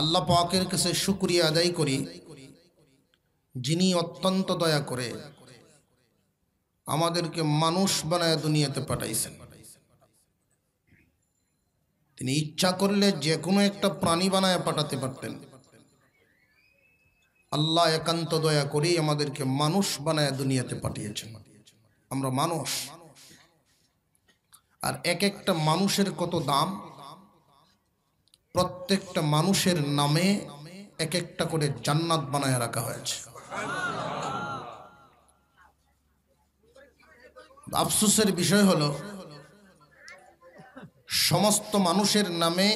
আল্লাহ পাকের কাছে শুক্রিয়া আদায় করি যিনি অত্যন্ত দয়া করে আমাদেরকে মানুষ বানায় দুনিয়াতে পাঠাইছেন তিনি ইচ্ছা করলে যে কোনো একটা প্রাণী বানায় পাঠাতে পারতেন আল্লাহ একান্ত দয়া করি আমাদেরকে মানুষ বানায় দুনিয়াতে পাঠিয়েছেন আমরা মানুষ আর এক একটা মানুষের কত দাম প্রত্যেকটা মানুষের নামে এক একটা করে জান্নাত বানায় রাখা হয়েছে আফসোসের বিষয় হলো সমস্ত মানুষের নামে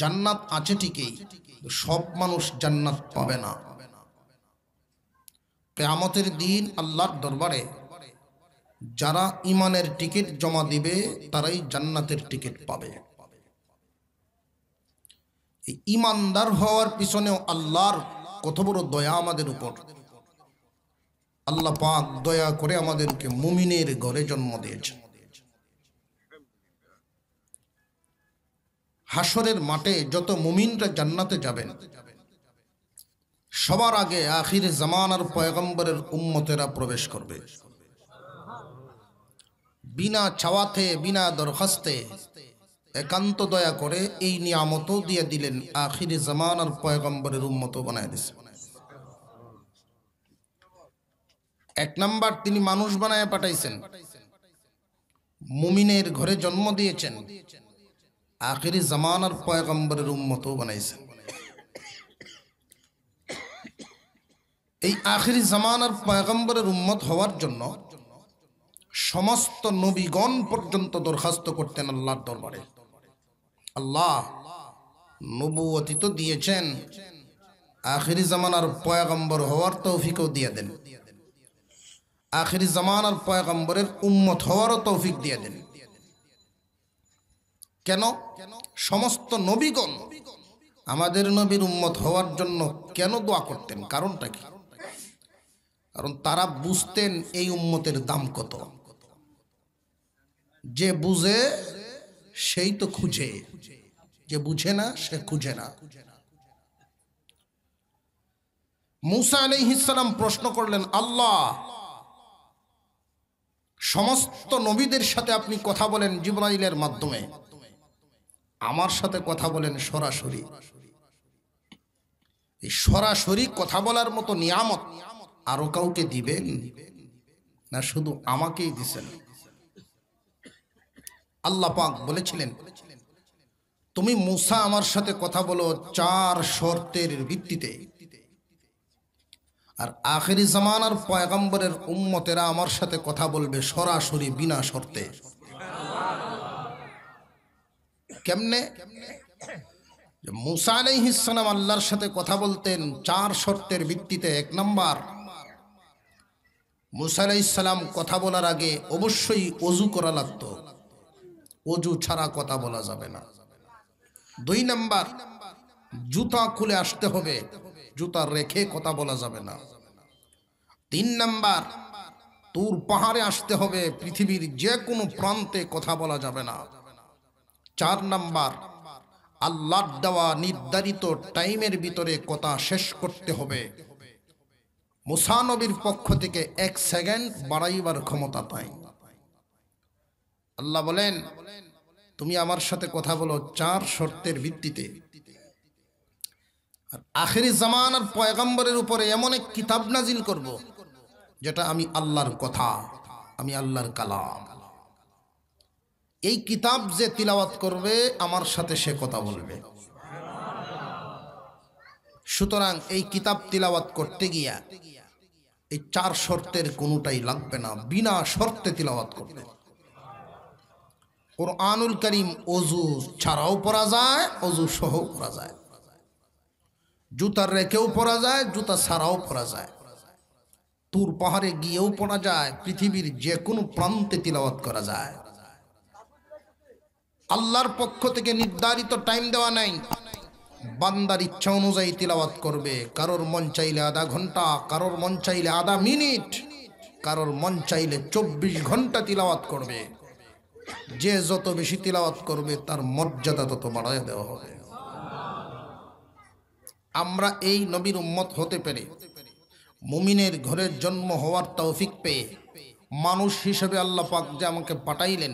জান্নাত আছে ঠিকই সব মানুষ জান্নাত পাবে না কেয়ামতের দিন আল্লাহর দরবারে যারা ইমানের টিকিট জমা দিবে তারাই জান্নাতের টিকিট পাবে ইমানদার হওয়ার পিছনেও আল্লাহর কত বড় দয়া আমাদের উপর আল্লাহ পাক দয়া করে আমাদেরকে মুমিনের ঘরে জন্ম দিয়েছে হাসরের মাঠে যত মুমিনরা জান্নাতে যাবেন সবার আগে আখির জামানার পয়গম্বরের উম্মতেরা প্রবেশ করবে বিনা চাওয়াতে বিনা দরখাস্তে একান্ত দয়া করে এই নিয়ামত দিয়ে দিলেন জামান আর পয়গম্বরের উন্মত বানায় দিছে এক নাম্বার তিনি মানুষ বানায় পাঠাইছেন মুমিনের ঘরে জন্ম দিয়েছেন আখিরি আর পয়গম্বরের উন্মত বানাইছেন এই আখিরি আর পয়গম্বরের উন্মত হওয়ার জন্য সমস্ত নবীগণ পর্যন্ত দরখাস্ত করতেন আল্লাহর দরবারে আল্লাহ নবুয়তি তো দিয়েছেন আখিরি জামানার পয়াগম্বর হওয়ার তৌফিকও দিয়ে দেন আখিরি জামানার পয়াগম্বরের উম্মত হওয়ারও তৌফিক দিয়ে দেন কেন সমস্ত নবীগণ আমাদের নবীর উম্মত হওয়ার জন্য কেন দোয়া করতেন কারণটা কি কারণ তারা বুঝতেন এই উম্মতের দাম কত যে বুঝে সেই তো খুঁজে যে বুঝে না সে খুঁজে না মুসা আলি ইসালাম প্রশ্ন করলেন আল্লাহ সমস্ত নবীদের সাথে আপনি কথা বলেন জিব্রাইলের মাধ্যমে আমার সাথে কথা বলেন সরাসরি এই সরাসরি কথা বলার মতো নিয়ামত আরো কাউকে দিবেন না শুধু আমাকেই দিছেন আল্লাহ পাক বলেছিলেন তুমি মুসা আমার সাথে কথা বলো চার শর্তের ভিত্তিতে আর আখেরি জামানার পয়গম্বরের উম্মতেরা আমার সাথে কথা বলবে সরাসরি বিনা শর্তে কেমনে মুসা আলাইহিসালাম আল্লাহর সাথে কথা বলতেন চার শর্তের ভিত্তিতে এক নম্বর মুসা ইসলাম কথা বলার আগে অবশ্যই অজু করা লাগতো অজু ছাড়া কথা বলা যাবে না দুই নাম্বার জুতা খুলে আসতে হবে জুতা রেখে কথা বলা যাবে না তিন নাম্বার তুর পাহাড়ে আসতে হবে পৃথিবীর যে কোনো প্রান্তে কথা বলা যাবে না চার নাম্বার আল্লাহ দেওয়া নির্ধারিত টাইমের ভিতরে কথা শেষ করতে হবে মুসানবীর পক্ষ থেকে এক সেকেন্ড বাড়াইবার ক্ষমতা পায় আল্লাহ বলেন তুমি আমার সাথে কথা বলো চার শর্তের ভিত্তিতে আর আখেরি জামান আর পয়গম্বরের উপরে এমন এক কিতাব নাজিল করব যেটা আমি আল্লাহর কথা আমি আল্লাহর কালাম এই কিতাব যে তিলাওয়াত করবে আমার সাথে সে কথা বলবে সুতরাং এই কিতাব তিলাওয়াত করতে গিয়া এই চার শর্তের কোনোটাই লাগবে না বিনা শর্তে তিলাওয়াত করবে কোরআনুল করিম অজু ছাড়াও পরা যায় অজু সহ পরা যায় জুতার রেখেও পরা যায় জুতা ছাড়াও পরা যায় তুর পাহাড়ে গিয়েও পড়া যায় পৃথিবীর যে কোনো প্রান্তে তিলাওয়াত করা যায় আল্লাহর পক্ষ থেকে নির্ধারিত টাইম দেওয়া নাই বান্দার ইচ্ছা অনুযায়ী তিলাওয়াত করবে কারোর মন চাইলে আধা ঘন্টা কারোর মন চাইলে আধা মিনিট কারোর মন চাইলে চব্বিশ ঘন্টা তিলাওয়াত করবে যে যত বেশি তিলাওয়াত করবে তার মর্যাদা তত বাড়ায় দেওয়া হবে আমরা এই নবীর উম্মত হতে পেরে মুমিনের ঘরের জন্ম হওয়ার তৌফিক পেয়ে মানুষ হিসেবে আল্লাহ পাক যে আমাকে পাঠাইলেন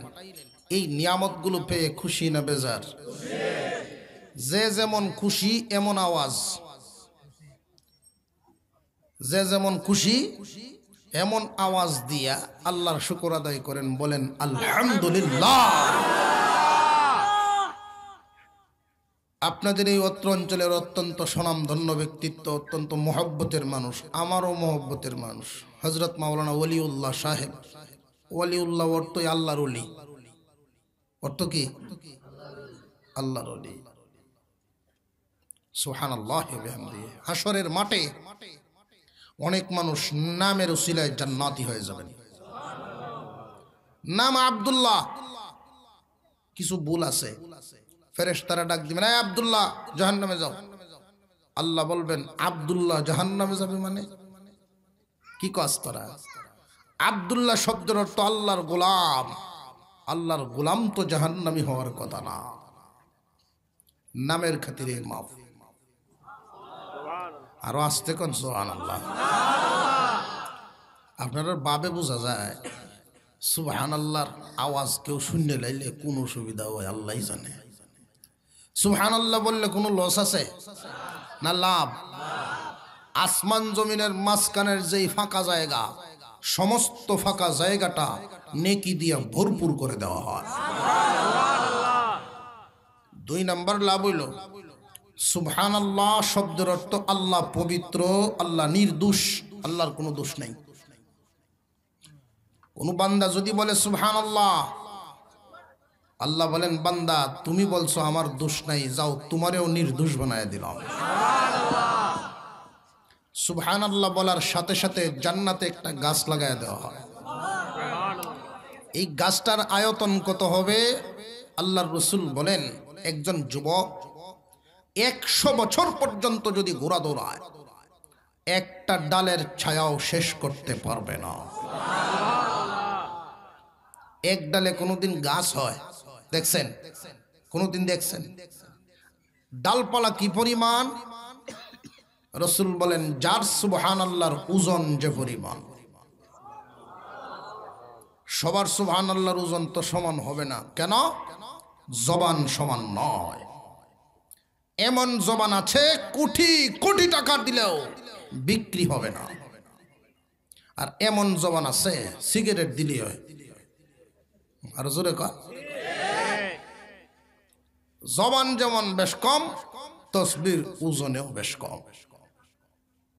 এই নিয়ামতগুলো পেয়ে খুশি না বেজার যে যেমন খুশি এমন আওয়াজ যে যেমন খুশি এমন আওয়াজ দিয়া আল্লাহর শুকর আদায় করেন বলেন আলহামদুলিল্লাহ আপনাদের এই অত্র অঞ্চলের অত্যন্ত সনামধন্য ব্যক্তিত্ব অত্যন্ত মহব্বতের মানুষ আমারও মহব্বতের মানুষ হজরত মাওলানা ওলিউল্লাহ সাহেব ওয়ালিউল্লাহ অর্থ আল্লাহর অলি অর্থ কি আল্লাহর অলি সোহান আল্লাহ হাসরের মাঠে অনেক মানুষ নামের ওসিলায় জান্নাতি হয়ে যাবেন নাম আবদুল্লাহ কিছু ভুল আছে ফেরেশ তারা ডাক দিবেন আবদুল্লাহ জাহান নামে যাও আল্লাহ বলবেন আবদুল্লাহ জাহান নামে যাবে মানে কি কাজ তারা আবদুল্লাহ শব্দের অর্থ আল্লাহর গোলাম আল্লাহর গোলাম তো জাহান্নামি হওয়ার কথা না নামের খাতিরে মাফ আরো আসতে কন সোহান আল্লাহ আপনার বাবে বোঝা যায় সুবাহান আল্লাহর আওয়াজ কেউ শূন্যে লাইলে কোনো সুবিধা হয় আল্লাহ জানে সুবাহান আল্লাহ বললে কোনো লস আছে না লাভ আসমান জমিনের মাঝখানের যেই ফাঁকা জায়গা সমস্ত ফাঁকা জায়গাটা নেকি দিয়ে ভরপুর করে দেওয়া হয় দুই নাম্বার লাভ হইল সুবহান আল্লাহ শব্দের অর্থ আল্লাহ পবিত্র আল্লাহ নির্দোষ আল্লাহর কোনো দোষ নেই কোনো বান্দা যদি বলে সুবহান আল্লাহ আল্লাহ বলেন বান্দা তুমি বলছো আমার দোষ নাই যাও তোমারেও নির্দোষ বানায় দিলাম সুবহান আল্লাহ বলার সাথে সাথে জান্নাতে একটা গাছ লাগায় দেওয়া হয় এই গাছটার আয়তন কত হবে আল্লাহর রসুল বলেন একজন যুবক একশো বছর পর্যন্ত যদি ঘোরা দৌড়ায় একটা ডালের ছায়াও শেষ করতে পারবে না এক ডালে কোনোদিন গাছ হয় দেখছেন কোনোদিন দেখছেন ডালপালা কি পরিমাণ রসুল বলেন যার সুবহান আল্লাহর ওজন যে পরিমাণ সবার সুবহান আল্লাহর ওজন তো সমান হবে না কেন জবান সমান নয় এমন জবান আছে কোটি কোটি টাকা দিলেও বিক্রি হবে না আর এমন জবান আছে সিগারেট দিলে হয় আর জোরে কর জবান যেমন বেশ কম তসবির ওজনেও বেশ কম